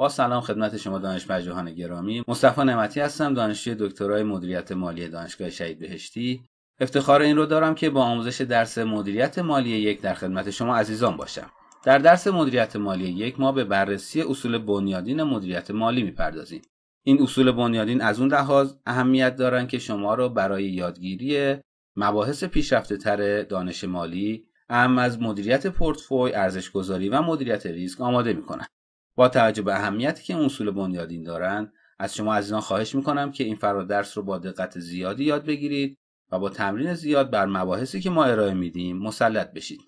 با سلام خدمت شما دانش پژوهان گرامی مصطفی نعمتی هستم دانشجوی دکترای مدیریت مالی دانشگاه شهید بهشتی افتخار این رو دارم که با آموزش درس مدیریت مالی یک در خدمت شما عزیزان باشم در درس مدیریت مالی یک ما به بررسی اصول بنیادین مدیریت مالی میپردازیم این اصول بنیادین از اون لحاظ اهمیت دارن که شما را برای یادگیری مباحث پیشرفته تر دانش مالی اهم از مدیریت پورتفوی ارزشگذاری و مدیریت ریسک آماده میکنند با توجه به اهمیتی که این اصول بنیادین دارند از شما عزیزان خواهش میکنم که این فرادرس رو با دقت زیادی یاد بگیرید و با تمرین زیاد بر مباحثی که ما ارائه میدیم مسلط بشید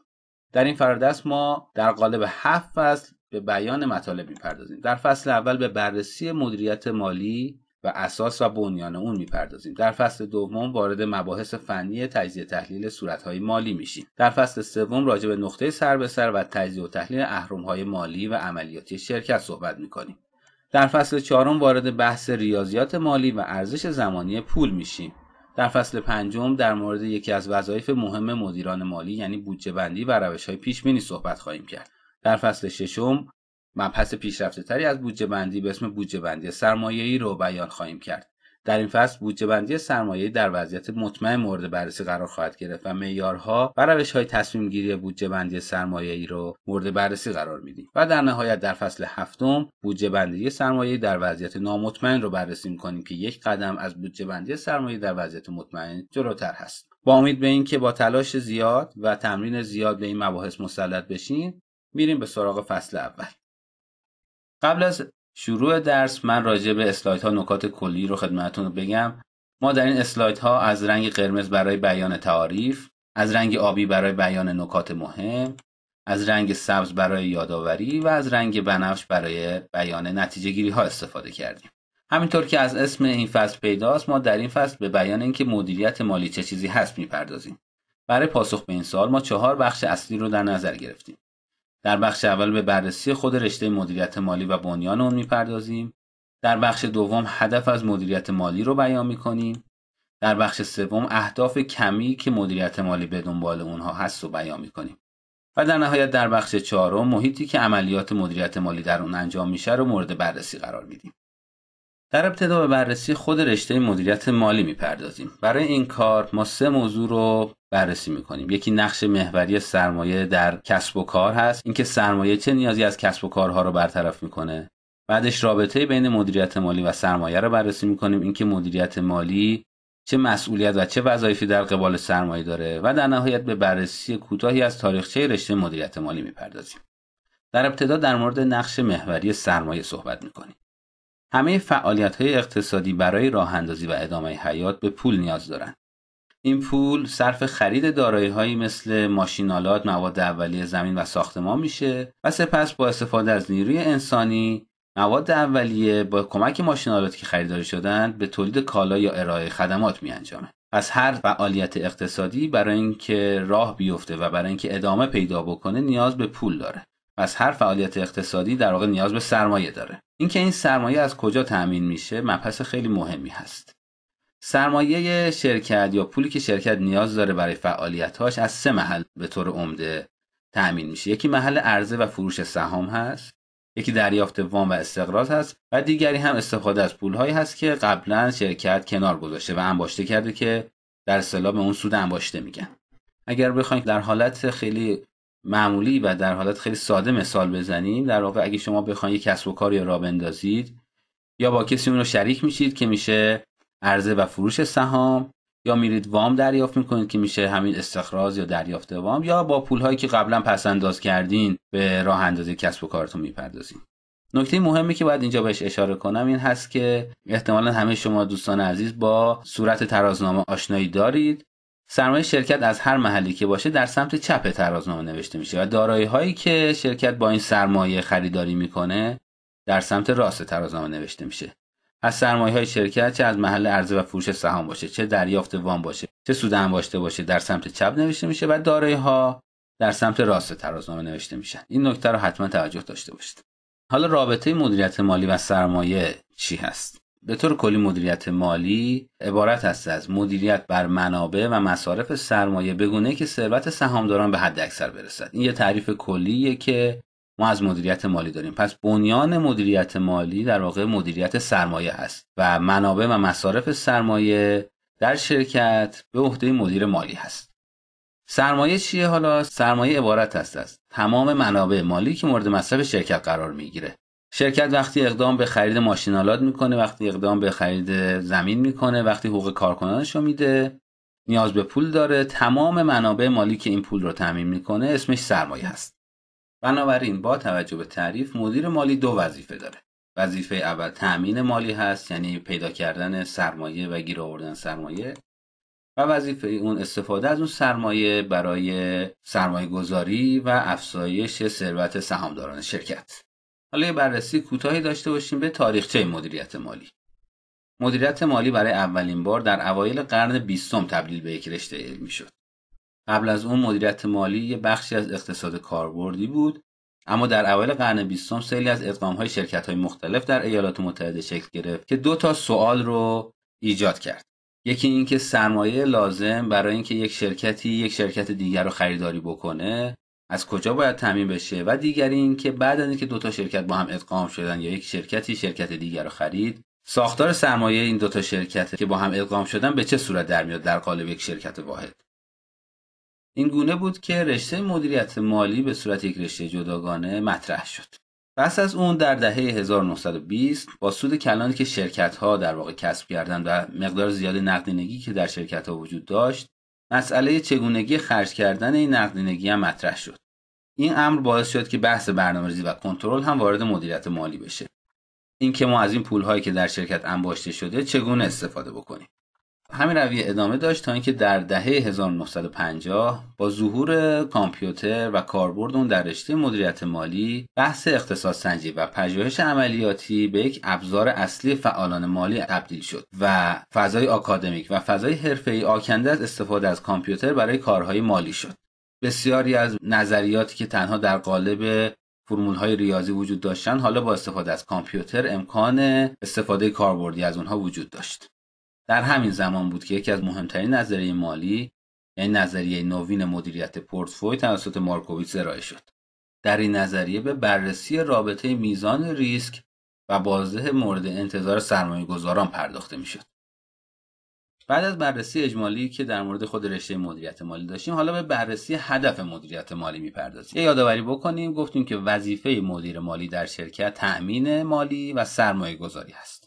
در این فرادرس ما در قالب هفت فصل به بیان مطالب میپردازیم در فصل اول به بررسی مدیریت مالی و اساس و بنیان اون میپردازیم در فصل دوم وارد مباحث فنی تجزیه تحلیل صورتهای مالی میشیم در فصل سوم راجع به نقطه سر به سر و تجزیه و تحلیل اهرم‌های مالی و عملیاتی شرکت صحبت میکنیم در فصل چهارم وارد بحث ریاضیات مالی و ارزش زمانی پول میشیم در فصل پنجم در مورد یکی از وظایف مهم مدیران مالی یعنی بودجه بندی و روش های پیش بینی صحبت خواهیم کرد در فصل ششم مبحث پیشرفته تری از بودجه بندی به اسم بودجه بندی ای رو بیان خواهیم کرد. در این فصل بودجه بندی سرمایه در وضعیت مطمئن مورد بررسی قرار خواهد گرفت و معیارها و روش های تصمیم گیری بودجه بندی سرمایه ای رو مورد بررسی قرار میدیم و در نهایت در فصل هفتم بودجه بندی سرمایه در وضعیت نامطمئن رو بررسی کنیم که یک قدم از بودجه بندی سرمایه در وضعیت مطمئن جلوتر هست با امید به اینکه با تلاش زیاد و تمرین زیاد به این مباحث مسلط بشین میریم به سراغ فصل اول قبل از شروع درس من راجع به اسلایت ها نکات کلی رو خدمتون بگم ما در این اسلایت ها از رنگ قرمز برای بیان تعاریف از رنگ آبی برای بیان نکات مهم از رنگ سبز برای یادآوری و از رنگ بنفش برای بیان نتیجه گیری ها استفاده کردیم همینطور که از اسم این فصل پیداست ما در این فصل به بیان اینکه مدیریت مالی چه چیزی هست میپردازیم برای پاسخ به این سوال ما چهار بخش اصلی رو در نظر گرفتیم در بخش اول به بررسی خود رشته مدیریت مالی و بنیان اون میپردازیم در بخش دوم هدف از مدیریت مالی رو بیان میکنیم در بخش سوم اهداف کمی که مدیریت مالی به دنبال اونها هست رو بیان میکنیم و در نهایت در بخش چهارم محیطی که عملیات مدیریت مالی در اون انجام میشه رو مورد بررسی قرار میدیم در ابتدا به بررسی خود رشته مدیریت مالی میپردازیم برای این کار ما سه موضوع رو بررسی میکنیم یکی نقش محوری سرمایه در کسب و کار هست اینکه سرمایه چه نیازی از کسب و کارها رو برطرف میکنه بعدش رابطه بین مدیریت مالی و سرمایه رو بررسی میکنیم اینکه مدیریت مالی چه مسئولیت و چه وظایفی در قبال سرمایه داره و در نهایت به بررسی کوتاهی از تاریخچه رشته مدیریت مالی میپردازیم در ابتدا در مورد نقش محوری سرمایه صحبت میکنیم همه فعالیت های اقتصادی برای راه اندازی و ادامه حیات به پول نیاز دارند این پول صرف خرید هایی مثل ماشینالات، مواد اولیه زمین و ساختمان میشه و سپس با استفاده از نیروی انسانی مواد اولیه با کمک ماشینالاتی که خریداری شدند به تولید کالا یا ارائه خدمات می انجامه. پس هر فعالیت اقتصادی برای اینکه راه بیفته و برای اینکه ادامه پیدا بکنه نیاز به پول داره. پس هر فعالیت اقتصادی در واقع نیاز به سرمایه داره. اینکه این سرمایه از کجا تأمین میشه مبحث خیلی مهمی هست. سرمایه شرکت یا پولی که شرکت نیاز داره برای فعالیتهاش از سه محل به طور عمده تأمین میشه یکی محل عرضه و فروش سهام هست یکی دریافت وام و استقراض هست و دیگری هم استفاده از پولهایی هست که قبلا شرکت کنار گذاشته و انباشته کرده که در اصطلاح به اون سود انباشته میگن اگر بخواید در حالت خیلی معمولی و در حالت خیلی ساده مثال بزنیم در واقع اگه شما بخواید کسب و کاری را بندازید یا با کسی اون رو شریک میشید که میشه عرضه و فروش سهام یا میرید وام دریافت میکنید که میشه همین استخراج یا دریافت وام یا با پولهایی که قبلا پس انداز کردین به راه اندازی کسب و کارتون میپردازید نکته مهمی که باید اینجا بهش اشاره کنم این هست که احتمالا همه شما دوستان عزیز با صورت ترازنامه آشنایی دارید سرمایه شرکت از هر محلی که باشه در سمت چپ ترازنامه نوشته میشه و دارایی هایی که شرکت با این سرمایه خریداری میکنه در سمت راست ترازنامه نوشته میشه از سرمایه های شرکت چه از محل عرضه و فروش سهام باشه چه دریافت وام باشه چه سود انباشته باشه در سمت چپ نوشته میشه و دارایی ها در سمت راست ترازنامه نوشته میشن این نکته رو حتما توجه داشته باشید حالا رابطه مدیریت مالی و سرمایه چی هست به طور کلی مدیریت مالی عبارت است از مدیریت بر منابع و مصارف سرمایه بگونه که ثروت سهامداران به حد اکثر برسد این یه تعریف کلیه که ما از مدیریت مالی داریم پس بنیان مدیریت مالی در واقع مدیریت سرمایه هست و منابع و مصارف سرمایه در شرکت به عهده مدیر مالی هست سرمایه چیه حالا سرمایه عبارت است از تمام منابع مالی که مورد مصرف شرکت قرار میگیره شرکت وقتی اقدام به خرید ماشینالات میکنه وقتی اقدام به خرید زمین میکنه وقتی حقوق کارکنانش رو میده نیاز به پول داره تمام منابع مالی که این پول رو تعمین میکنه اسمش سرمایه هست بنابراین با توجه به تعریف مدیر مالی دو وظیفه داره وظیفه اول تأمین مالی هست یعنی پیدا کردن سرمایه و گیر آوردن سرمایه و وظیفه اون استفاده از اون سرمایه برای سرمایه گذاری و افزایش ثروت سهامداران شرکت حالا یه بررسی کوتاهی داشته باشیم به تاریخچه مدیریت مالی مدیریت مالی برای اولین بار در اوایل قرن بیستم تبدیل به یک رشته علمی شد قبل از اون مدیریت مالی یه بخشی از اقتصاد کاربردی بود اما در اول قرن بیستم سیلی از اقدام های شرکت های مختلف در ایالات متحده شکل گرفت که دو تا سوال رو ایجاد کرد یکی اینکه سرمایه لازم برای اینکه یک شرکتی یک شرکت دیگر رو خریداری بکنه از کجا باید تامین بشه و دیگری اینکه بعد از اینکه دو تا شرکت با هم ادغام شدن یا یک شرکتی شرکت دیگر رو خرید ساختار سرمایه این دو تا شرکت که با هم ادغام شدن به چه صورت در میاد در قالب یک شرکت واحد این گونه بود که رشته مدیریت مالی به صورت یک رشته جداگانه مطرح شد. پس از اون در دهه 1920 با سود کلانی که شرکت ها در واقع کسب کردند و مقدار زیاد نقدینگی که در شرکت ها وجود داشت مسئله چگونگی خرج کردن این نقدینگی هم مطرح شد این امر باعث شد که بحث برنامه‌ریزی و کنترل هم وارد مدیریت مالی بشه اینکه ما از این هایی که در شرکت انباشته شده چگونه استفاده بکنیم همین رویه ادامه داشت تا اینکه در دهه 1950 با ظهور کامپیوتر و کاربرد اون در رشته مدیریت مالی بحث اختصاص سنجی و پژوهش عملیاتی به یک ابزار اصلی فعالان مالی تبدیل شد و فضای آکادمیک و فضای ای آکنده از استفاده از کامپیوتر برای کارهای مالی شد بسیاری از نظریاتی که تنها در قالب فرمول های ریاضی وجود داشتن حالا با استفاده از کامپیوتر امکان استفاده کاربردی از اونها وجود داشت در همین زمان بود که یکی از مهمترین نظریه مالی یعنی نظریه نوین مدیریت پورتفوی توسط مارکوویتز ارائه شد در این نظریه به بررسی رابطه میزان ریسک و بازده مورد انتظار سرمایه گذاران پرداخته شد. بعد از بررسی اجمالی که در مورد خود رشته مدیریت مالی داشتیم حالا به بررسی هدف مدیریت مالی میپردازیم یه یادآوری بکنیم گفتیم که وظیفه مدیر مالی در شرکت تأمین مالی و سرمایه گذاری هست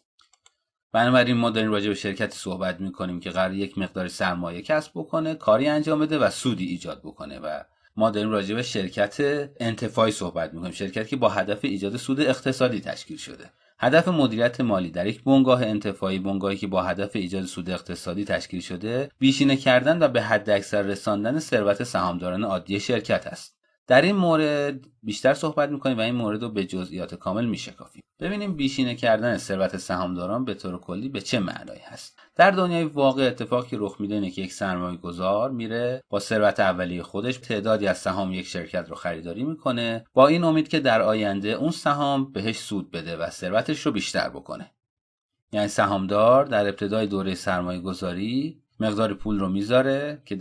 بنابراین ما داریم راجع به شرکتی صحبت میکنیم که قرار یک مقدار سرمایه کسب بکنه کاری انجام بده و سودی ایجاد بکنه و ما داریم راجع به شرکت انتفاعی صحبت میکنیم شرکتی که با هدف ایجاد سود اقتصادی تشکیل شده هدف مدیریت مالی در یک بنگاه انتفاعی بنگاهی که با هدف ایجاد سود اقتصادی تشکیل شده بیشینه کردن و به حد اکثر رساندن ثروت سهامداران عادی شرکت است در این مورد بیشتر صحبت میکنیم و این مورد رو به جزئیات کامل میشکافیم ببینیم بیشینه کردن ثروت سهامداران به طور کلی به چه معنایی هست در دنیای واقع اتفاقی رخ میده اینه که یک سرمایه گذار میره با ثروت اولیه خودش تعدادی از سهام یک شرکت رو خریداری میکنه با این امید که در آینده اون سهام بهش سود بده و ثروتش رو بیشتر بکنه یعنی سهامدار در ابتدای دوره سرمایه گذاری مقدار پول رو میذاره که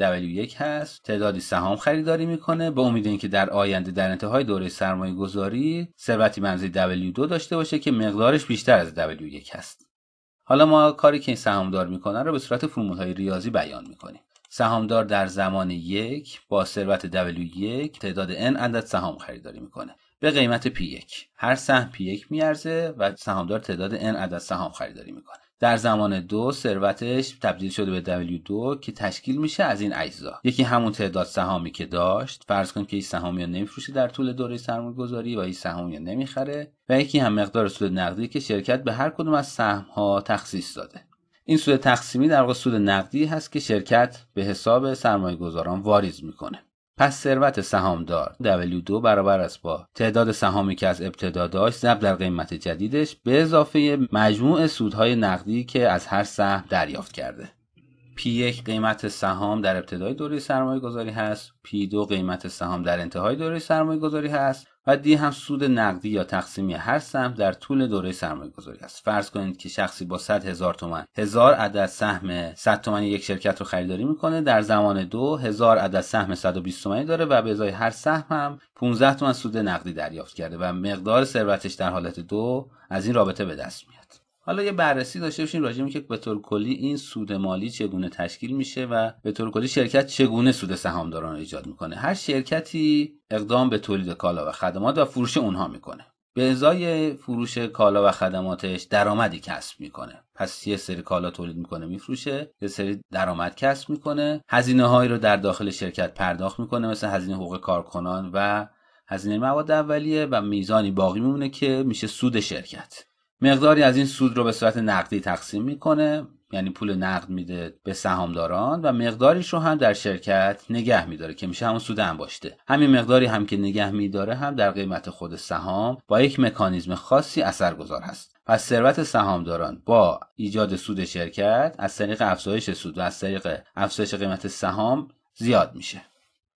W1 هست تعدادی سهام خریداری میکنه به امید اینکه در آینده در انتهای دوره سرمایه گذاری ثروتی منزی W2 داشته باشه که مقدارش بیشتر از W1 هست حالا ما کاری که این سهامدار میکنه رو به صورت های ریاضی بیان میکنیم سهامدار در زمان یک با ثروت W1 تعداد N عدد سهام خریداری میکنه به قیمت P1 هر سهم P1 میارزه و سهامدار تعداد N عدد سهام خریداری میکنه در زمان دو ثروتش تبدیل شده به W2 که تشکیل میشه از این اجزا یکی همون تعداد سهامی که داشت فرض کن که این سهامی رو نمیفروشه در طول دوره گذاری و این سهامی رو نمیخره و یکی هم مقدار سود نقدی که شرکت به هر کدوم از ها تخصیص داده این سود تقسیمی در واقع سود نقدی هست که شرکت به حساب سرمایه گذاران واریز میکنه پس ثروت سهامدار W2 برابر است با تعداد سهامی که از ابتدا داشت ضرب در قیمت جدیدش به اضافه مجموع سودهای نقدی که از هر سهم دریافت کرده P1 قیمت سهام در ابتدای دوره سرمایه گذاری هست P2 قیمت سهام در انتهای دوره سرمایه گذاری هست و دی هم سود نقدی یا تقسیمی هر سهم در طول دوره سرمایه گذاری است فرض کنید که شخصی با 100 هزار تومن هزار عدد سهم 100 تومنی یک شرکت رو خریداری میکنه در زمان دو هزار عدد سهم 120 تومنی داره و به ازای هر سهم هم 15 تومن سود نقدی دریافت کرده و مقدار ثروتش در حالت دو از این رابطه به دست میاد حالا یه بررسی داشته باشیم راجع که به طور کلی این سود مالی چگونه تشکیل میشه و به طور کلی شرکت چگونه سود سهامداران رو ایجاد میکنه هر شرکتی اقدام به تولید کالا و خدمات و فروش اونها میکنه به ازای فروش کالا و خدماتش درآمدی کسب میکنه پس یه سری کالا تولید میکنه میفروشه یه سری درآمد کسب میکنه هزینه هایی رو در داخل شرکت پرداخت میکنه مثل هزینه حقوق کارکنان و هزینه مواد اولیه و میزانی باقی میمونه که میشه سود شرکت مقداری از این سود رو به صورت نقدی تقسیم میکنه یعنی پول نقد میده به سهامداران و مقداریش رو هم در شرکت نگه میداره که میشه همون سود انباشته همین مقداری هم که نگه میداره هم در قیمت خود سهام با یک مکانیزم خاصی اثرگذار هست پس ثروت سهامداران با ایجاد سود شرکت از طریق افزایش سود و از طریق افزایش قیمت سهام زیاد میشه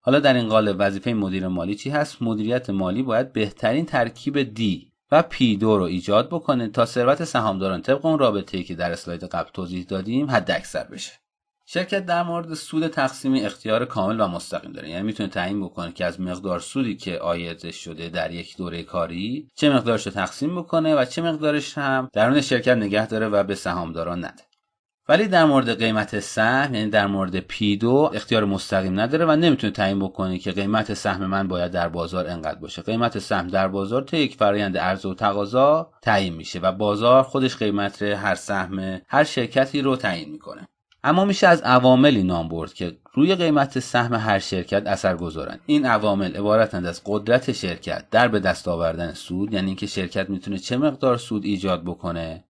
حالا در این قالب وظیفه مدیر مالی چی هست مدیریت مالی باید بهترین ترکیب دی و P2 رو ایجاد بکنه تا ثروت سهامداران طبق اون رابطه‌ای که در اسلاید قبل توضیح دادیم حداکثر بشه شرکت در مورد سود تقسیمی اختیار کامل و مستقیم داره یعنی میتونه تعیین بکنه که از مقدار سودی که عاید شده در یک دوره کاری چه مقدارش رو تقسیم بکنه و چه مقدارش هم درون شرکت نگه داره و به سهامداران نده ولی در مورد قیمت سهم یعنی در مورد پی دو اختیار مستقیم نداره و نمیتونه تعیین بکنه که قیمت سهم من باید در بازار انقدر باشه قیمت سهم در بازار تا یک فرآیند عرضه و تقاضا تعیین میشه و بازار خودش قیمت هر سهم هر شرکتی رو تعیین میکنه اما میشه از عواملی نام برد که روی قیمت سهم هر شرکت اثر گذارند این عوامل عبارتند از قدرت شرکت در به دست آوردن سود یعنی اینکه شرکت میتونه چه مقدار سود ایجاد بکنه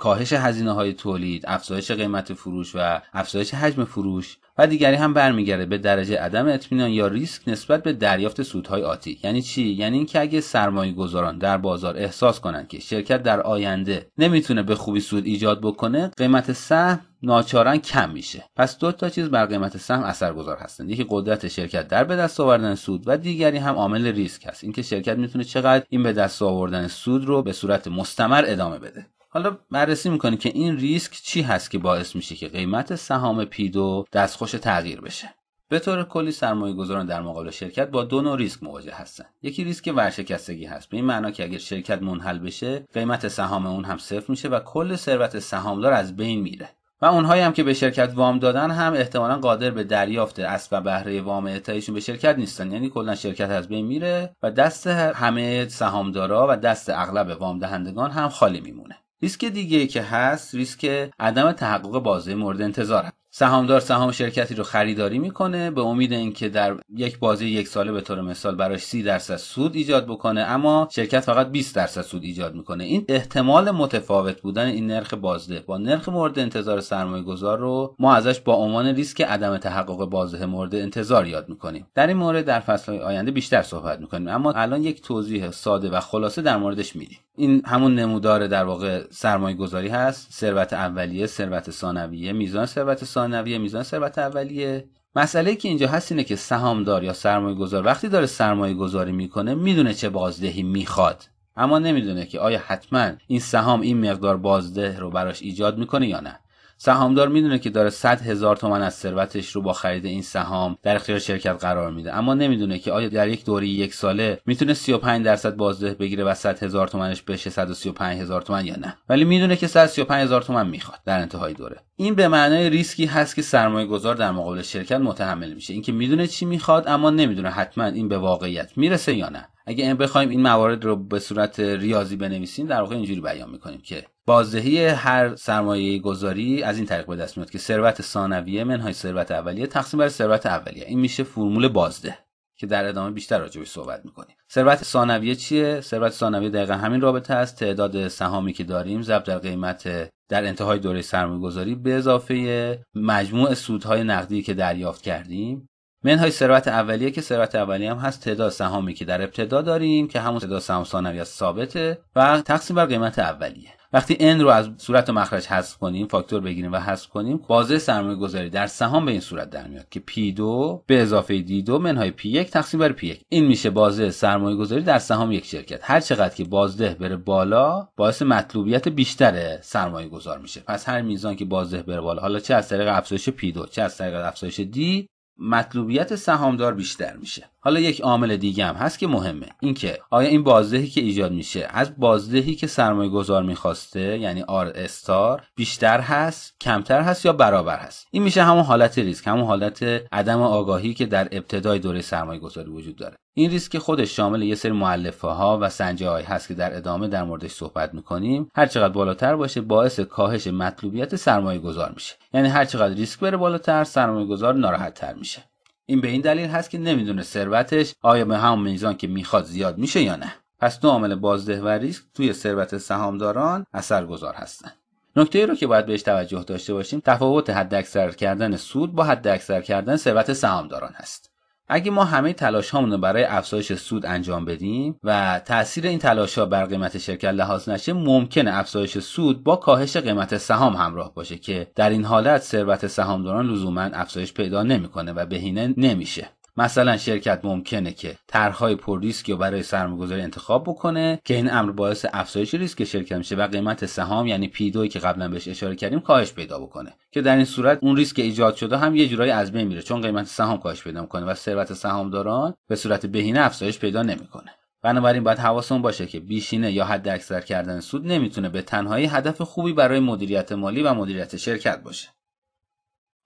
کاهش هزینه های تولید، افزایش قیمت فروش و افزایش حجم فروش و دیگری هم برمیگرده به درجه عدم اطمینان یا ریسک نسبت به دریافت سودهای آتی یعنی چی یعنی اینکه اگه سرمایه گذاران در بازار احساس کنند که شرکت در آینده نمیتونه به خوبی سود ایجاد بکنه قیمت سهم ناچارن کم میشه پس دو تا چیز بر قیمت سهم اثرگذار هستند یکی قدرت شرکت در به دست آوردن سود و دیگری هم عامل ریسک هست اینکه شرکت میتونه چقدر این به دست آوردن سود رو به صورت مستمر ادامه بده حالا بررسی میکنی که این ریسک چی هست که باعث میشه که قیمت سهام پیدو دستخوش تغییر بشه به طور کلی سرمایه گذاران در مقابل شرکت با دو نوع ریسک مواجه هستند یکی ریسک ورشکستگی هست به این معنا که اگر شرکت منحل بشه قیمت سهام اون هم صفر میشه و کل ثروت سهامدار از بین میره و اونهایی هم که به شرکت وام دادن هم احتمالا قادر به دریافت اصل و بهره وام اعطایشون به شرکت نیستن یعنی کلا شرکت از بین میره و دست همه سهامدارا و دست اغلب وام دهندگان هم خالی میمونه ریسک دیگه که هست ریسک عدم تحقق بازه مورد انتظار سهامدار سهام شرکتی رو خریداری میکنه به امید اینکه در یک بازه یک ساله به طور مثال براش 30 درصد سود ایجاد بکنه اما شرکت فقط 20 درصد سود ایجاد میکنه این احتمال متفاوت بودن این نرخ بازده با نرخ مورد انتظار سرمایه گذار رو ما ازش با عنوان ریسک عدم تحقق بازده مورد انتظار یاد میکنیم در این مورد در فصلهای آینده بیشتر صحبت میکنیم اما الان یک توضیح ساده و خلاصه در موردش میدیم این همون نمودار در واقع سرمایه گذاری هست ثروت اولیه ثروت ثانویه میزان ثروت ثانویه میزان ثروت اولیه مسئله که اینجا هست اینه که سهامدار یا سرمایه گذار وقتی داره سرمایه گذاری میکنه میدونه چه بازدهی میخواد اما نمیدونه که آیا حتما این سهام این مقدار بازده رو براش ایجاد میکنه یا نه سهامدار میدونه که داره 100 هزار تومن از ثروتش رو با خرید این سهام در اختیار شرکت قرار میده اما نمیدونه که آیا در یک دوره یک ساله میتونه 35 درصد بازده بگیره و 100 هزار تومنش بشه 135 هزار تومن یا نه ولی میدونه که 135 هزار تومن میخواد در انتهای دوره این به معنای ریسکی هست که سرمایه گذار در مقابل شرکت متحمل میشه اینکه میدونه چی میخواد اما نمیدونه حتما این به واقعیت میرسه یا نه اگه بخوایم این موارد رو به صورت ریاضی بنویسیم در واقع اینجوری بیان میکنیم که بازدهی هر سرمایه گذاری از این طریق به دست میاد که ثروت ثانویه منهای ثروت اولیه تقسیم بر ثروت اولیه این میشه فرمول بازده که در ادامه بیشتر راجع صحبت میکنیم ثروت ثانویه چیه ثروت ثانویه دقیقا همین رابطه است تعداد سهامی که داریم ضرب در قیمت در انتهای دوره گذاری به اضافه مجموع سودهای نقدی که دریافت کردیم منهای ثروت اولیه که ثروت اولیه هم هست تعداد سهامی که در ابتدا داریم که همون تعداد سهام ثانوی ثابته و تقسیم بر قیمت اولیه وقتی n رو از صورت و مخرج حذف کنیم فاکتور بگیریم و حذف کنیم بازه سرمایه گذاری در سهام به این صورت در میاد که p2 به اضافه d2 منهای p1 تقسیم بر p1 این میشه بازه سرمایه گذاری در سهام یک شرکت هر چقدر که بازده بره بالا باعث مطلوبیت بیشتر سرمایه گذار میشه پس هر میزان که بازده بره بالا حالا چه از طریق افزایش p2 چه از طریق افزایش d مطلوبیت سهامدار بیشتر میشه حالا یک عامل دیگه هم هست که مهمه اینکه آیا این بازدهی که ایجاد میشه از بازدهی که سرمایه گذار میخواسته یعنی آر استار بیشتر هست کمتر هست یا برابر هست این میشه همون حالت ریسک همون حالت عدم آگاهی که در ابتدای دوره سرمایه گذاری وجود داره این ریسک خودش شامل یه سری معلفه ها و سنجه هست که در ادامه در موردش صحبت میکنیم هر چقدر بالاتر باشه باعث کاهش مطلوبیت سرمایه گذار میشه یعنی هر چقدر ریسک بره بالاتر سرمایه گذار ناراحت تر میشه این به این دلیل هست که نمیدونه ثروتش آیا به همون میزان که میخواد زیاد میشه یا نه پس دو عامل بازده و ریسک توی ثروت سهامداران اثرگذار هستند نکته ای رو که باید بهش توجه داشته باشیم تفاوت حداکثر کردن سود با حداکثر کردن ثروت سهامداران هست اگه ما همه تلاش رو برای افزایش سود انجام بدیم و تاثیر این تلاش ها بر قیمت شرکت لحاظ نشه ممکنه افزایش سود با کاهش قیمت سهام همراه باشه که در این حالت ثروت سهامداران لزوما افزایش پیدا نمیکنه و بهینه نمیشه مثلا شرکت ممکنه که طرحهای پر ریسکی رو برای سرمایه‌گذاری انتخاب بکنه که این امر باعث افزایش ریسک شرکت میشه و قیمت سهام یعنی پی که قبلا بهش اشاره کردیم کاهش پیدا بکنه که در این صورت اون ریسک ایجاد شده هم یه جورایی از بین میره چون قیمت سهام کاهش پیدا میکنه و ثروت سهامداران به صورت بهینه افزایش پیدا نمیکنه بنابراین باید حواسمون باشه که بیشینه یا حد اکثر کردن سود نمیتونه به تنهایی هدف خوبی برای مدیریت مالی و مدیریت شرکت باشه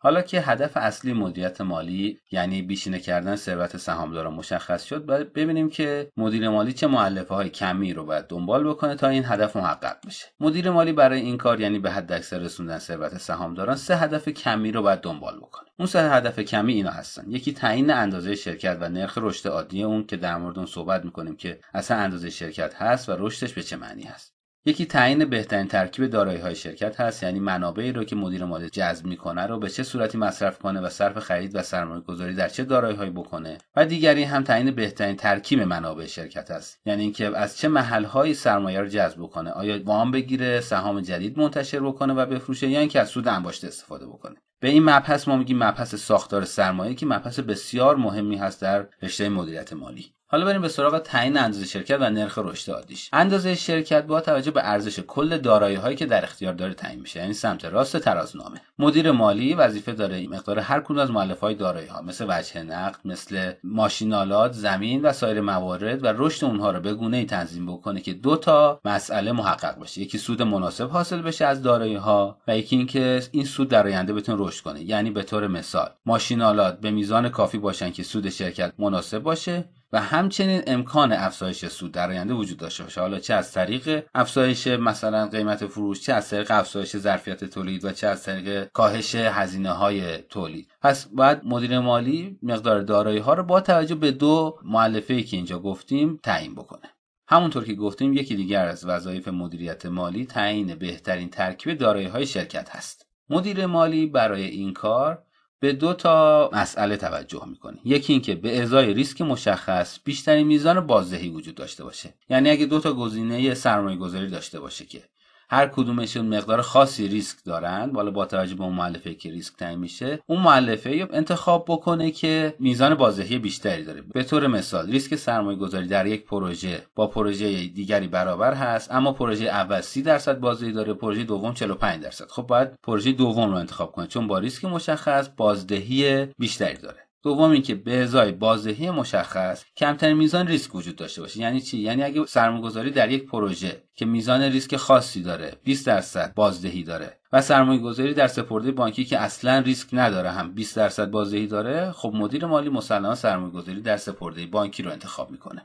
حالا که هدف اصلی مدیریت مالی یعنی بیشینه کردن ثروت سهامداران مشخص شد باید ببینیم که مدیر مالی چه معلفه های کمی رو باید دنبال بکنه تا این هدف محقق بشه مدیر مالی برای این کار یعنی به حداکثر رسوندن ثروت سهامداران سه هدف کمی رو باید دنبال بکنه اون سه هدف کمی اینا هستن یکی تعیین اندازه شرکت و نرخ رشد عادی اون که در مورد اون صحبت میکنیم که اصلا اندازه شرکت هست و رشدش به چه معنی هست یکی تعیین بهترین ترکیب دارایی های شرکت هست یعنی منابعی رو که مدیر مالی جذب میکنه رو به چه صورتی مصرف کنه و صرف خرید و سرمایه گذاری در چه دارایی هایی بکنه و دیگری هم تعیین بهترین ترکیب منابع شرکت هست یعنی اینکه از چه محل هایی سرمایه رو جذب بکنه آیا وام بگیره سهام جدید منتشر بکنه و بفروشه یا اینکه از سود انباشته استفاده بکنه به این مبحث ما میگیم مبحث ساختار سرمایه که مبحث بسیار مهمی هست در رشته مدیریت مالی حالا بریم به سراغ تعیین اندازه شرکت و نرخ رشد عادیش اندازه شرکت با توجه به ارزش کل دارایی هایی که در اختیار داره تعیین میشه یعنی سمت راست ترازنامه مدیر مالی وظیفه داره این مقدار هر کدوم از مؤلفه های دارایی ها مثل وجه نقد مثل ماشینالات زمین و سایر موارد و رشد اونها رو به گونه ای تنظیم بکنه که دو تا مسئله محقق بشه یکی سود مناسب حاصل بشه از دارایی ها و یکی اینکه این سود در آینده بتونه رشد کنه یعنی به طور مثال ماشینالات به میزان کافی باشن که سود شرکت مناسب باشه و همچنین امکان افزایش سود در آینده وجود داشته باشه حالا چه از طریق افزایش مثلا قیمت فروش چه از طریق افزایش ظرفیت تولید و چه از طریق کاهش هزینه های تولید پس باید مدیر مالی مقدار دارایی ها رو با توجه به دو معلفه که اینجا گفتیم تعیین بکنه همونطور که گفتیم یکی دیگر از وظایف مدیریت مالی تعیین بهترین ترکیب دارایی های شرکت هست مدیر مالی برای این کار به دو تا مسئله توجه میکنه یکی اینکه به ازای ریسک مشخص بیشترین میزان بازدهی وجود داشته باشه یعنی اگه دو تا گزینه سرمایه گذاری داشته باشه که هر کدومشون مقدار خاصی ریسک دارن بالا با توجه به اون مؤلفه که ریسک تعیین میشه اون مؤلفه یا انتخاب بکنه که میزان بازدهی بیشتری داره به طور مثال ریسک سرمایه گذاری در یک پروژه با پروژه دیگری برابر هست اما پروژه اول 30 درصد بازدهی داره پروژه دوم 45 درصد خب باید پروژه دوم رو انتخاب کنه چون با ریسک مشخص بازدهی بیشتری داره دوم اینکه به ازای بازدهی مشخص کمترین میزان ریسک وجود داشته باشه یعنی چی یعنی اگه سرمایه‌گذاری در یک پروژه که میزان ریسک خاصی داره 20 درصد بازدهی داره و سرمایه گذاری در سپرده بانکی که اصلا ریسک نداره هم 20 درصد بازدهی داره خب مدیر مالی مسلما سرمایه گذاری در سپرده بانکی رو انتخاب میکنه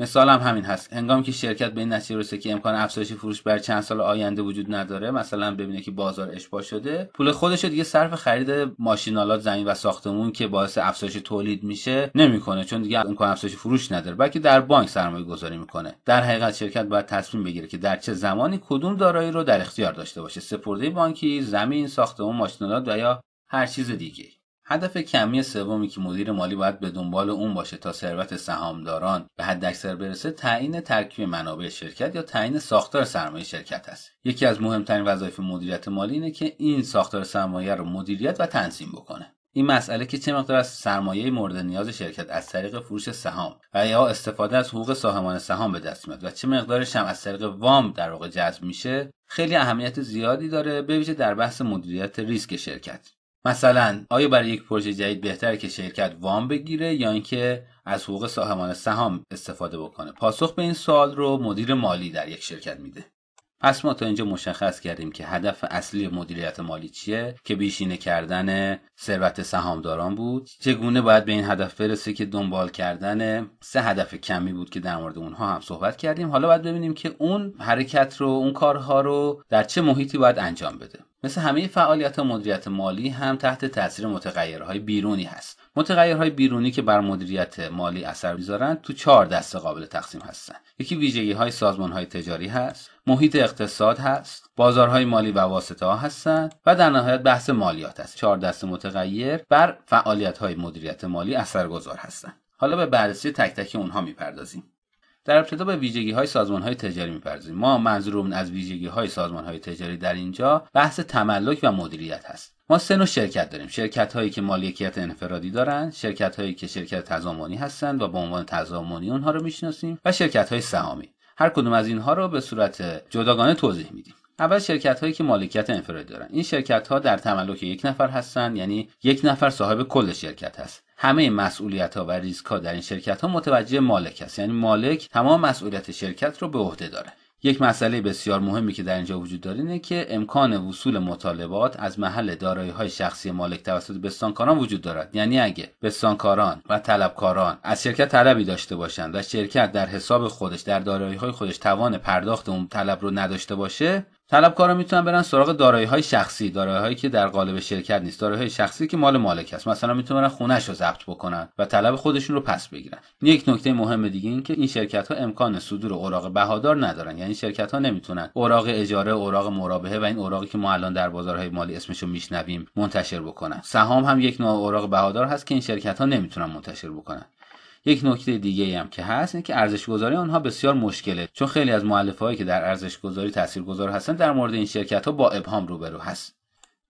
مثال هم همین هست هنگامی که شرکت به این نتیجه رسه که امکان افزایش فروش بر چند سال آینده وجود نداره مثلا ببینه که بازار اشباه شده پول خودش دیگه صرف خرید ماشینالات زمین و ساختمون که باعث افزایش تولید میشه نمیکنه چون دیگه امکان افزایش فروش نداره بلکه در بانک سرمایه گذاری میکنه در حقیقت شرکت باید تصمیم بگیره که در چه زمانی کدوم دارایی رو در اختیار داشته باشه سپرده بانکی زمین ساختمون ماشینالات و یا هر چیز دیگه هدف کمی سومی که مدیر مالی باید به دنبال اون باشه تا ثروت سهامداران به حد اکثر برسه تعیین ترکیب منابع شرکت یا تعیین ساختار سرمایه شرکت است یکی از مهمترین وظایف مدیریت مالی اینه که این ساختار سرمایه رو مدیریت و تنظیم بکنه این مسئله که چه مقدار از سرمایه مورد نیاز شرکت از طریق فروش سهام و یا استفاده از حقوق صاحبان سهام به دست میاد و چه مقدارش هم از طریق وام در واقع جذب میشه خیلی اهمیت زیادی داره به ویژه در بحث مدیریت ریسک شرکت مثلا آیا برای یک پروژه جدید بهتره که شرکت وام بگیره یا اینکه از حقوق صاحبان سهام استفاده بکنه پاسخ به این سوال رو مدیر مالی در یک شرکت میده پس ما تا اینجا مشخص کردیم که هدف اصلی مدیریت مالی چیه که بیشینه کردن ثروت سهامداران بود چگونه باید به این هدف برسه که دنبال کردن سه هدف کمی بود که در مورد اونها هم صحبت کردیم حالا باید ببینیم که اون حرکت رو اون کارها رو در چه محیطی باید انجام بده مثل همه فعالیت مدیریت مالی هم تحت تاثیر متغیرهای بیرونی هست متغیرهای بیرونی که بر مدیریت مالی اثر میذارن تو چهار دسته قابل تقسیم هستن یکی ویژگی های سازمان های تجاری هست محیط اقتصاد هست بازارهای مالی و واسطه ها هستند و در نهایت بحث مالیات است چهار دست متغیر بر فعالیت های مدیریت مالی اثرگذار هستند حالا به بررسی تک تک اونها میپردازیم در ابتدا به ویژگی های سازمان های تجاری میپردازیم ما منظورمون از ویژگی های سازمان های تجاری در اینجا بحث تملک و مدیریت هست ما سه نوع شرکت داریم شرکت هایی که مالکیت انفرادی دارند شرکت هایی که شرکت تضامنی هستند و به عنوان تضامنی اونها رو میشناسیم و شرکت های سهامی هر کدوم از اینها رو به صورت جداگانه توضیح میدیم اول شرکت هایی که مالکیت انفرادی دارن این شرکت ها در تملک یک نفر هستند یعنی یک نفر صاحب کل شرکت هست همه مسئولیت ها و ریسک ها در این شرکت ها متوجه مالک است یعنی مالک تمام مسئولیت شرکت رو به عهده داره یک مسئله بسیار مهمی که در اینجا وجود داره اینه که امکان وصول مطالبات از محل دارایی های شخصی مالک توسط بستانکاران وجود دارد یعنی اگه بستانکاران و طلبکاران از شرکت طلبی داشته باشند و شرکت در حساب خودش در دارایی های خودش توان پرداخت اون طلب رو نداشته باشه طلبکارا میتونن برن سراغ دارایی های شخصی دارایی هایی که در قالب شرکت نیست دارایی های شخصی که مال مالک است مثلا میتونن خونش رو ضبط بکنن و طلب خودشون رو پس بگیرن یک نکته مهم دیگه این که این شرکت ها امکان صدور اوراق بهادار ندارن یعنی شرکت ها نمیتونن اوراق اجاره اوراق مرابحه و این اوراقی که ما الان در بازارهای مالی اسمشو میشنویم منتشر بکنن سهام هم یک نوع اوراق بهادار هست که این شرکت نمیتونن منتشر بکنن یک نکته دیگه هم که هست اینه که ارزش گذاری آنها بسیار مشکله چون خیلی از مؤلفه‌هایی که در ارزش گذاری تاثیرگذار هستن در مورد این شرکت ها با ابهام روبرو هست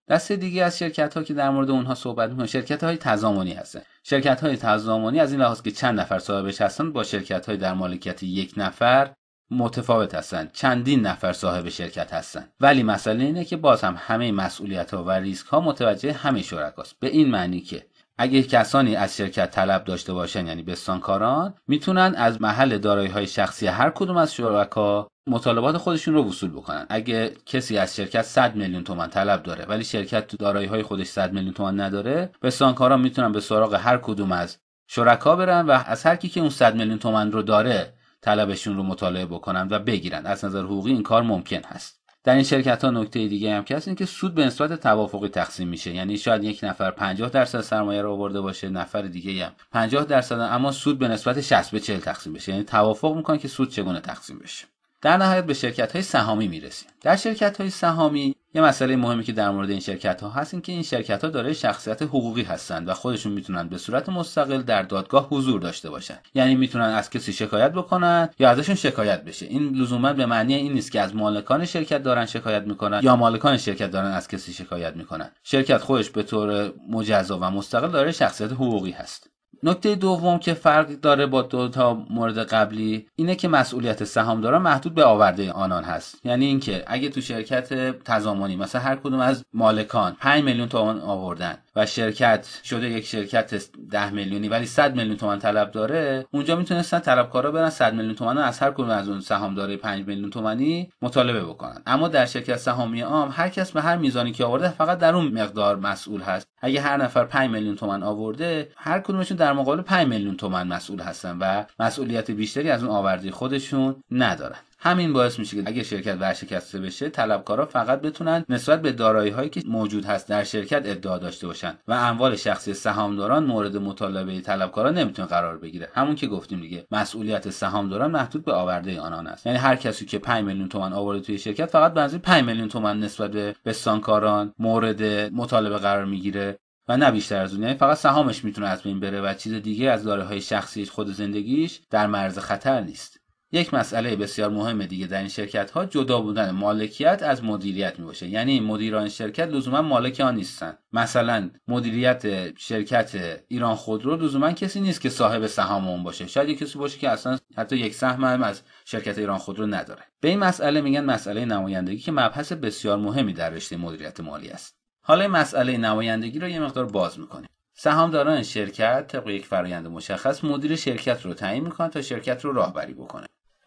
دسته دیگه از شرکت ها که در مورد اونها صحبت می‌کنم شرکت های تضامنی هستن شرکت های تضامنی از این لحاظ که چند نفر صاحبش هستن با شرکت های در مالکیت یک نفر متفاوت هستند چندین نفر صاحب شرکت هستند ولی مسئله اینه که باز هم همه مسئولیت ها و ریسک ها متوجه همه شرکاست به این معنی که اگه کسانی از شرکت طلب داشته باشن یعنی بستانکاران میتونن از محل دارایی های شخصی هر کدوم از شرکا مطالبات خودشون رو وصول بکنن اگه کسی از شرکت 100 میلیون تومن طلب داره ولی شرکت دارایی های خودش 100 میلیون تومن نداره بستانکاران میتونن به سراغ هر کدوم از شرکا برن و از هر کی که اون 100 میلیون تومن رو داره طلبشون رو مطالعه بکنن و بگیرن از نظر حقوقی این کار ممکن هست در این شرکت ها نکته دیگه هم که هست این که سود به نسبت توافقی تقسیم میشه یعنی شاید یک نفر 50 درصد سرمایه رو آورده باشه نفر دیگه هم 50 درصد اما سود به نسبت 60 به 40 تقسیم بشه یعنی توافق میکنن که سود چگونه تقسیم بشه در نهایت به شرکت های سهامی میرسیم در شرکت های سهامی یه مسئله مهمی که در مورد این شرکت ها هست این که این شرکت ها دارای شخصیت حقوقی هستند و خودشون میتونن به صورت مستقل در دادگاه حضور داشته باشن یعنی میتونن از کسی شکایت بکنن یا ازشون شکایت بشه این لزوما به معنی این نیست که از مالکان شرکت دارن شکایت میکنن یا مالکان شرکت دارن از کسی شکایت میکنن شرکت خودش به طور مجزا و مستقل داره شخصیت حقوقی هست نکته دوم که فرق داره با دو تا مورد قبلی اینه که مسئولیت سهامداران محدود به آورده آنان هست یعنی اینکه اگه تو شرکت تضامنی مثلا هر کدوم از مالکان 5 میلیون تومان آوردن و شرکت شده یک شرکت 10 میلیونی ولی 100 میلیون تومن طلب داره اونجا میتونستن طلبکارا برن 100 میلیون تومن از هر کدوم از اون داره 5 میلیون تومانی مطالبه بکنن اما در شرکت سهامی عام هر کس به هر میزانی که آورده فقط در اون مقدار مسئول هست اگه هر نفر 5 میلیون تومن آورده هر کدومشون در مقابل 5 میلیون تومن مسئول هستن و مسئولیت بیشتری از اون آوردی خودشون ندارن همین باعث میشه که اگه شرکت ورشکسته بشه طلبکارا فقط بتونن نسبت به دارایی هایی که موجود هست در شرکت ادعا داشته باشن و اموال شخصی سهامداران مورد مطالبه طلبکارا نمیتونه قرار بگیره همون که گفتیم دیگه مسئولیت سهامداران محدود به آورده آنان است یعنی هر کسی که 5 میلیون تومان آورده توی شرکت فقط بنظر 5 میلیون تومان نسبت به بستانکاران مورد مطالبه قرار میگیره و نه بیشتر از اون یعنی فقط سهامش میتونه از بین بره و چیز دیگه از دارایی شخصی خود زندگیش در مرز خطر نیست یک مسئله بسیار مهم دیگه در این شرکت ها جدا بودن مالکیت از مدیریت می باشه یعنی مدیران شرکت لزوما مالک آن نیستن مثلا مدیریت شرکت ایران خودرو لزوما کسی نیست که صاحب سهام اون باشه شاید یک کسی باشه که اصلا حتی یک سهم هم از شرکت ایران خودرو نداره به این مسئله میگن مسئله نمایندگی که مبحث بسیار مهمی در رشته مدیریت مالی است حالا مسئله نمایندگی رو یه مقدار باز میکنیم سهامداران شرکت طبق یک فرایند مشخص مدیر شرکت رو تعیین میکنن تا شرکت رو راهبری بکنه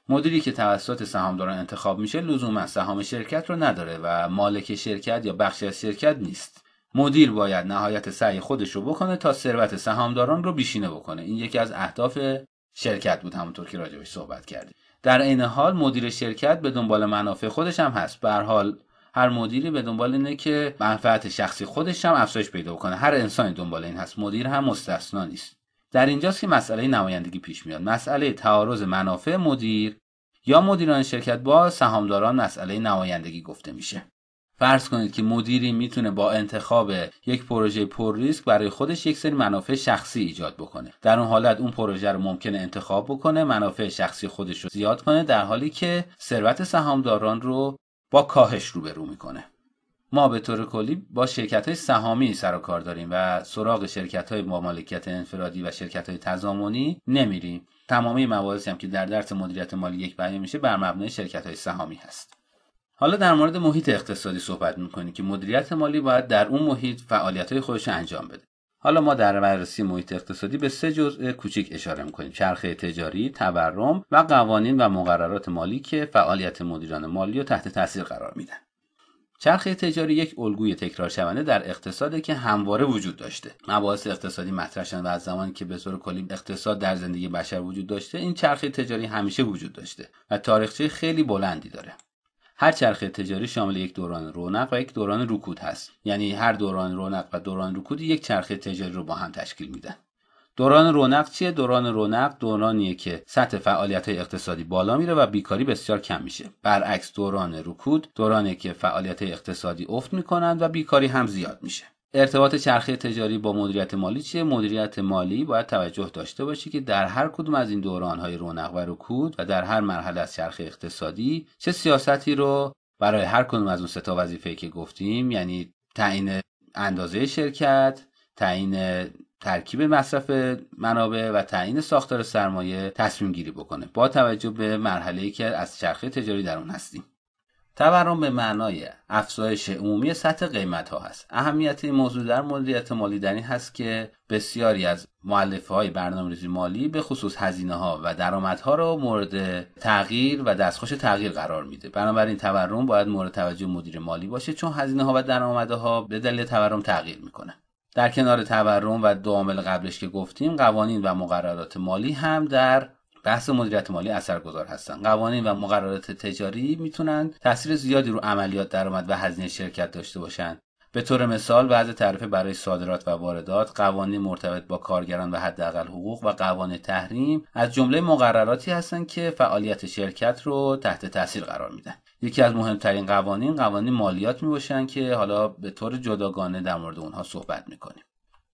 مدیری که توسط سهامداران انتخاب میشه لزوما سهام شرکت رو نداره و مالک شرکت یا بخشی از شرکت نیست مدیر باید نهایت سعی خودش رو بکنه تا ثروت سهامداران رو بیشینه بکنه این یکی از اهداف شرکت بود همونطور که راجبش صحبت کردیم در عین حال مدیر شرکت به دنبال منافع خودش هم هست به حال هر مدیری به دنبال اینه که منفعت شخصی خودش هم افزایش پیدا کنه هر انسانی دنبال این هست مدیر هم مستثنا نیست در اینجاست که مسئله نمایندگی پیش میاد مسئله تعارض منافع مدیر یا مدیران شرکت با سهامداران مسئله نمایندگی گفته میشه فرض کنید که مدیری میتونه با انتخاب یک پروژه پر ریسک برای خودش یک سری منافع شخصی ایجاد بکنه در اون حالت اون پروژه رو ممکنه انتخاب بکنه منافع شخصی خودش رو زیاد کنه در حالی که ثروت سهامداران رو با کاهش روبرو میکنه ما به طور کلی با شرکت های سهامی سر و کار داریم و سراغ شرکت های با مالکیت انفرادی و شرکت های تضامنی نمیریم تمامی مواردی هم که در درس مدیریت مالی یک بیان میشه بر مبنای شرکت های سهامی هست حالا در مورد محیط اقتصادی صحبت میکنیم که مدیریت مالی باید در اون محیط فعالیت های خودش انجام بده حالا ما در بررسی محیط اقتصادی به سه جزء کوچک اشاره میکنیم چرخه تجاری تورم و قوانین و مقررات مالی که فعالیت مدیران مالی رو تحت تاثیر قرار میدن چرخه تجاری یک الگوی تکرار شونده در اقتصاده که همواره وجود داشته مباحث اقتصادی مطرح شدن و از زمانی که به طور کلی اقتصاد در زندگی بشر وجود داشته این چرخه تجاری همیشه وجود داشته و تاریخچه خیلی بلندی داره هر چرخه تجاری شامل یک دوران رونق و یک دوران رکود هست یعنی هر دوران رونق و دوران رکود یک چرخه تجاری رو با هم تشکیل میدن دوران رونق چیه دوران رونق دورانیه که سطح فعالیت های اقتصادی بالا میره و بیکاری بسیار کم میشه برعکس دوران رکود دورانیه که فعالیت اقتصادی افت میکنند و بیکاری هم زیاد میشه ارتباط چرخه تجاری با مدیریت مالی چیه مدیریت مالی باید توجه داشته باشی که در هر کدوم از این دورانهای رونق و رکود و در هر مرحله از چرخه اقتصادی چه سیاستی رو برای هر کدوم از اون سه وظیفه که گفتیم یعنی تعیین اندازه شرکت تعیین ترکیب مصرف منابع و تعیین ساختار سرمایه تصمیم گیری بکنه با توجه به مرحله ای که از چرخه تجاری در اون هستیم تورم به معنای افزایش عمومی سطح قیمت ها هست اهمیت این موضوع در مدیریت مالی در این هست که بسیاری از معلفه های برنامه ریزی مالی به خصوص هزینه ها و ها را مورد تغییر و دستخوش تغییر قرار میده بنابراین تورم باید مورد توجه مدیر مالی باشه چون هزینه ها و درآمدها به دلیل تورم تغییر میکنه در کنار تورم و دو عامل قبلش که گفتیم قوانین و مقررات مالی هم در بحث مدیریت مالی اثرگذار هستند قوانین و مقررات تجاری میتونند تاثیر زیادی رو عملیات درآمد و هزینه شرکت داشته باشند به طور مثال وضع تعرفه برای صادرات و واردات قوانین مرتبط با کارگران و حداقل حقوق و قوانین تحریم از جمله مقرراتی هستند که فعالیت شرکت رو تحت تاثیر قرار میدن یکی از مهمترین قوانین قوانین مالیات می باشن که حالا به طور جداگانه در مورد اونها صحبت میکنیم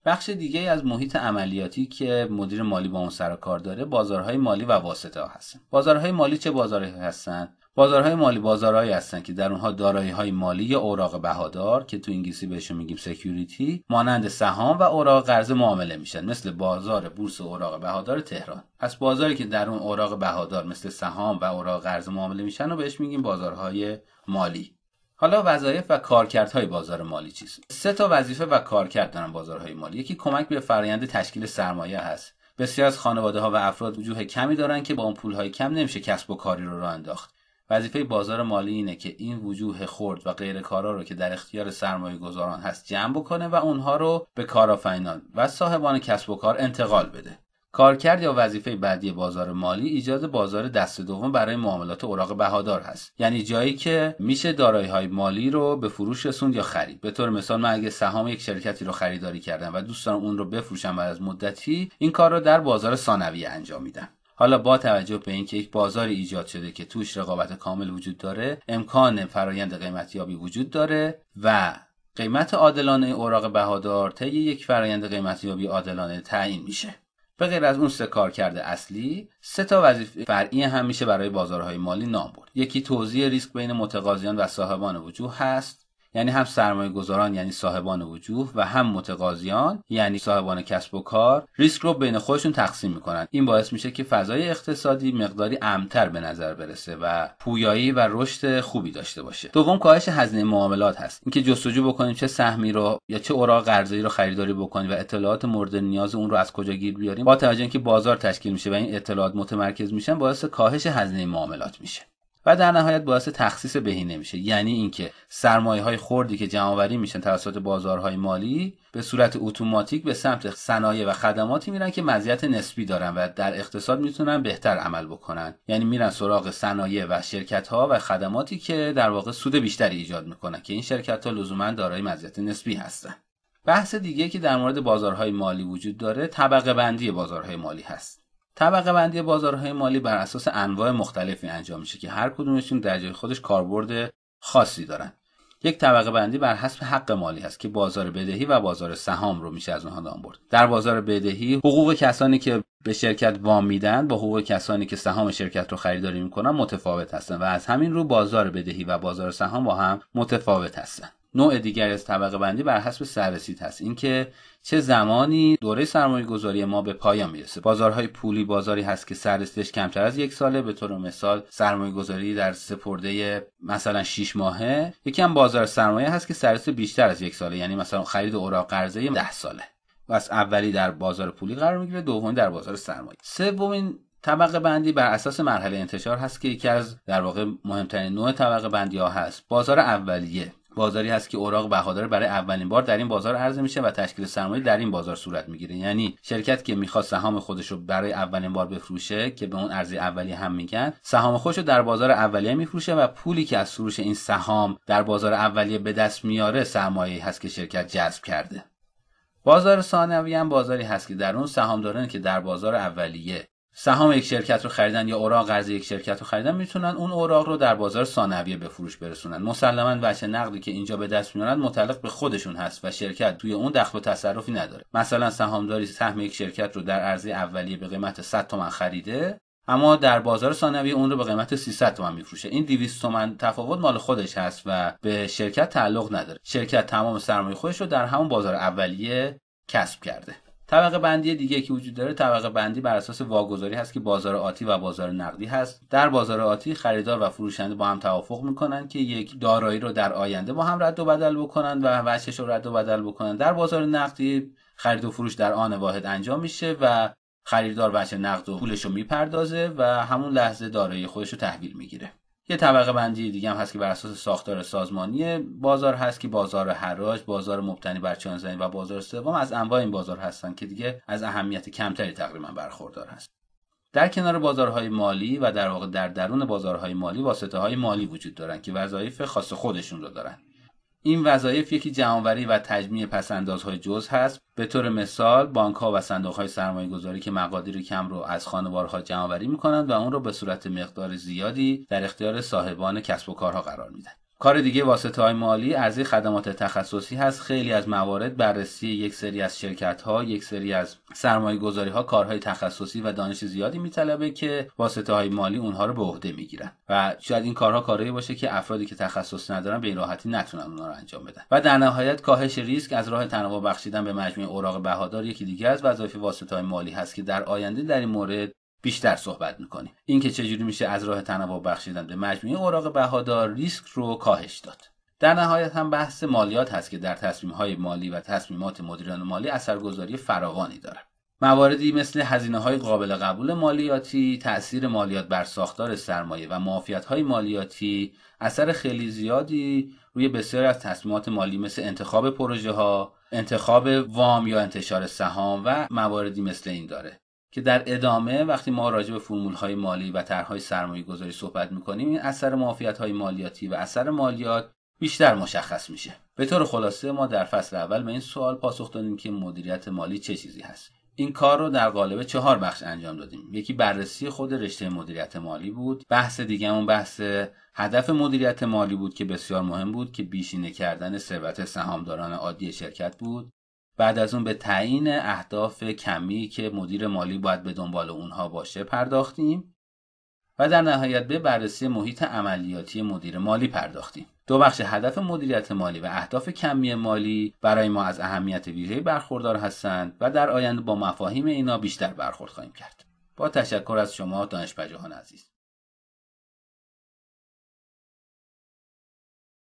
بخش دیگه از محیط عملیاتی که مدیر مالی با اون سر کار داره بازارهای مالی و واسطه ها هستن بازارهای مالی چه بازارهایی هستن بازارهای مالی بازارهایی هستند که در اونها های مالی یا اوراق بهادار که تو انگلیسی بهش میگیم سکیوریتی مانند سهام و اوراق قرض معامله میشن مثل بازار بورس اوراق بهادار تهران پس بازاری که در اون اوراق بهادار مثل سهام و اوراق قرض معامله میشن و بهش میگیم بازارهای مالی حالا وظایف و کارکردهای بازار مالی چیست سه تا وظیفه و کارکرد دارن بازارهای مالی یکی کمک به فرایند تشکیل سرمایه هست بسیار از خانواده ها و افراد وجوه کمی دارن که با اون پول های کم نمیشه کسب و کاری رو راه انداخت وظیفه بازار مالی اینه که این وجوه خرد و غیر کارا رو که در اختیار سرمایه گذاران هست جمع بکنه و اونها رو به کارآفرینان و صاحبان کسب و کار انتقال بده. کارکرد یا وظیفه بعدی بازار مالی ایجاد بازار دست دوم برای معاملات اوراق بهادار هست یعنی جایی که میشه دارایی های مالی رو به فروش رسوند یا خرید به طور مثال من اگه سهام یک شرکتی رو خریداری کردم و دوستان اون رو بفروشم بعد از مدتی این کار رو در بازار ثانویه انجام میدم حالا با توجه به اینکه یک بازار ایجاد شده که توش رقابت کامل وجود داره امکان فرایند قیمتیابی وجود داره و قیمت عادلانه اوراق بهادار طی یک فرایند قیمتیابی عادلانه تعیین میشه به غیر از اون سه کار کرده اصلی سه تا وظیفه فرعی هم میشه برای بازارهای مالی نام برد یکی توضیح ریسک بین متقاضیان و صاحبان وجود هست یعنی هم سرمایه گذاران یعنی صاحبان وجوه و هم متقاضیان یعنی صاحبان کسب و کار ریسک رو بین خودشون تقسیم میکنن این باعث میشه که فضای اقتصادی مقداری امتر به نظر برسه و پویایی و رشد خوبی داشته باشه دوم کاهش هزینه معاملات هست اینکه جستجو بکنیم چه سهمی رو یا چه اوراق قرضایی رو خریداری بکنیم و اطلاعات مورد نیاز اون رو از کجا گیر بیاریم با توجه اینکه بازار تشکیل میشه و این اطلاعات متمرکز میشن باعث کاهش هزینه معاملات میشه و در نهایت باعث تخصیص بهینه میشه یعنی اینکه سرمایه های خوردی که جمعآوری میشن توسط بازارهای مالی به صورت اتوماتیک به سمت صنایع و خدماتی میرن که مزیت نسبی دارن و در اقتصاد میتونن بهتر عمل بکنن یعنی میرن سراغ صنایع و شرکت ها و خدماتی که در واقع سود بیشتری ایجاد میکنن که این شرکت ها لزوما دارای مزیت نسبی هستن بحث دیگه که در مورد بازارهای مالی وجود داره طبقه بندی بازارهای مالی هست طبقه بندی بازارهای مالی بر اساس انواع مختلفی انجام میشه که هر کدومشون در جای خودش کاربرد خاصی دارن یک طبقه بندی بر حسب حق مالی هست که بازار بدهی و بازار سهام رو میشه از اونها نام برد در بازار بدهی حقوق کسانی که به شرکت وام میدن با حقوق کسانی که سهام شرکت رو خریداری میکنن متفاوت هستن و از همین رو بازار بدهی و بازار سهام با هم متفاوت هستن نوع دیگری از طبقه بندی بر حسب سررسید هست اینکه چه زمانی دوره سرمایه گذاری ما به پایان میرسه بازارهای پولی بازاری هست که سررسیدش کمتر از یک ساله به طور مثال سرمایه گذاری در سپرده مثلا 6 ماهه یکی هم بازار سرمایه هست که سررسید بیشتر از یک ساله یعنی مثلا خرید اوراق قرضه 10 ساله و از اولی در بازار پولی قرار میگیره دومی در بازار سرمایه سومین طبقه بندی بر اساس مرحله انتشار هست که یکی از در واقع مهمترین نوع طبقه بندی ها هست بازار اولیه بازاری هست که اوراق بهادار برای اولین بار در این بازار عرضه میشه و تشکیل سرمایه در این بازار صورت میگیره یعنی شرکت که میخواد سهام خودش رو برای اولین بار بفروشه که به اون ارزی اولی هم میگن سهام خودش رو در بازار اولیه میفروشه و پولی که از فروش این سهام در بازار اولیه به دست میاره سرمایه هست که شرکت جذب کرده بازار ثانوی هم بازاری هست که در اون سهامدارانی که در بازار اولیه سهام یک شرکت رو خریدن یا اوراق قرض یک شرکت رو خریدن میتونن اون اوراق رو در بازار ثانویه به فروش برسونن مسلما وجه نقدی که اینجا به دست میارن متعلق به خودشون هست و شرکت توی اون دخل و تصرفی نداره مثلا سهامداری سهم یک شرکت رو در عرضه اولیه به قیمت 100 تومن خریده اما در بازار ثانویه اون رو به قیمت 300 تومن میفروشه این 200 تومن تفاوت مال خودش هست و به شرکت تعلق نداره شرکت تمام سرمایه خودش رو در همون بازار اولیه کسب کرده طبقه بندی دیگه که وجود داره طبقه بندی بر اساس واگذاری هست که بازار آتی و بازار نقدی هست در بازار آتی خریدار و فروشنده با هم توافق میکنن که یک دارایی رو در آینده با هم رد و بدل بکنن و وجهش رو رد و بدل بکنن در بازار نقدی خرید و فروش در آن واحد انجام میشه و خریدار وجه نقد و پولش رو میپردازه و همون لحظه دارایی خودش رو تحویل میگیره یه طبقه بندی دیگه هم هست که بر اساس ساختار سازمانی بازار هست که بازار حراج، بازار مبتنی بر چانزنی و بازار سوم از انواع این بازار هستند که دیگه از اهمیت کمتری تقریبا برخوردار هست. در کنار بازارهای مالی و در واقع در درون بازارهای مالی واسطه های مالی وجود دارند که وظایف خاص خودشون رو دارند. این وظایف یکی جمعآوری و تجمیع پسندازهای جز هست به طور مثال بانک ها و صندوق های سرمایه گذاری که مقادیر کم رو از خانوارها جمعآوری میکنند و اون رو به صورت مقدار زیادی در اختیار صاحبان کسب و کارها قرار میدن کار دیگه واسطه های مالی از خدمات تخصصی هست خیلی از موارد بررسی یک سری از شرکت ها یک سری از سرمایه گذاری ها کارهای تخصصی و دانش زیادی میطلبه که واسطه های مالی اونها رو به عهده میگیرن و شاید این کارها کاری باشه که افرادی که تخصص ندارن به این راحتی نتونن اونها رو انجام بدن و در نهایت کاهش ریسک از راه تنوع بخشیدن به مجموعه اوراق بهادار یکی دیگه از وظایف واسطه های مالی هست که در آینده در این مورد بیشتر صحبت میکنیم اینکه چجوری میشه از راه تنوع بخشیدن به مجموعه اوراق بهادار ریسک رو کاهش داد در نهایت هم بحث مالیات هست که در های مالی و تصمیمات مدیران مالی اثرگذاری فراوانی داره مواردی مثل هزینه های قابل قبول مالیاتی، تأثیر مالیات بر ساختار سرمایه و معافیت های مالیاتی اثر خیلی زیادی روی بسیاری از تصمیمات مالی مثل انتخاب پروژه ها، انتخاب وام یا انتشار سهام و مواردی مثل این داره. که در ادامه وقتی ما راجع به فرمول های مالی و طرحهای سرمایه گذاری صحبت میکنیم این اثر معافیت های مالیاتی و اثر مالیات بیشتر مشخص میشه به طور خلاصه ما در فصل اول به این سوال پاسخ دادیم که مدیریت مالی چه چیزی هست این کار رو در قالب چهار بخش انجام دادیم یکی بررسی خود رشته مدیریت مالی بود بحث دیگهمون بحث هدف مدیریت مالی بود که بسیار مهم بود که بیشینه کردن ثروت سهامداران عادی شرکت بود بعد از اون به تعیین اهداف کمی که مدیر مالی باید به دنبال اونها باشه پرداختیم و در نهایت به بررسی محیط عملیاتی مدیر مالی پرداختیم. دو بخش هدف مدیریت مالی و اهداف کمی مالی برای ما از اهمیت ویژه‌ای برخوردار هستند و در آینده با مفاهیم اینا بیشتر برخورد خواهیم کرد. با تشکر از شما دانشپژوهان عزیز.